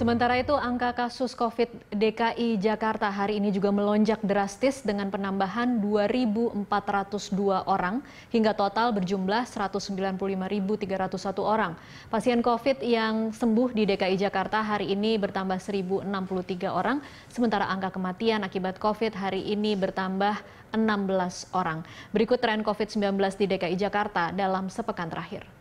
Sementara itu, angka kasus COVID DKI Jakarta hari ini juga melonjak drastis dengan penambahan 2.402 orang hingga total berjumlah 195.301 orang. Pasien COVID yang sembuh di DKI Jakarta hari ini bertambah 1.063 orang, sementara angka kematian akibat COVID hari ini bertambah 16 orang. Berikut tren COVID-19 di DKI Jakarta dalam sepekan terakhir.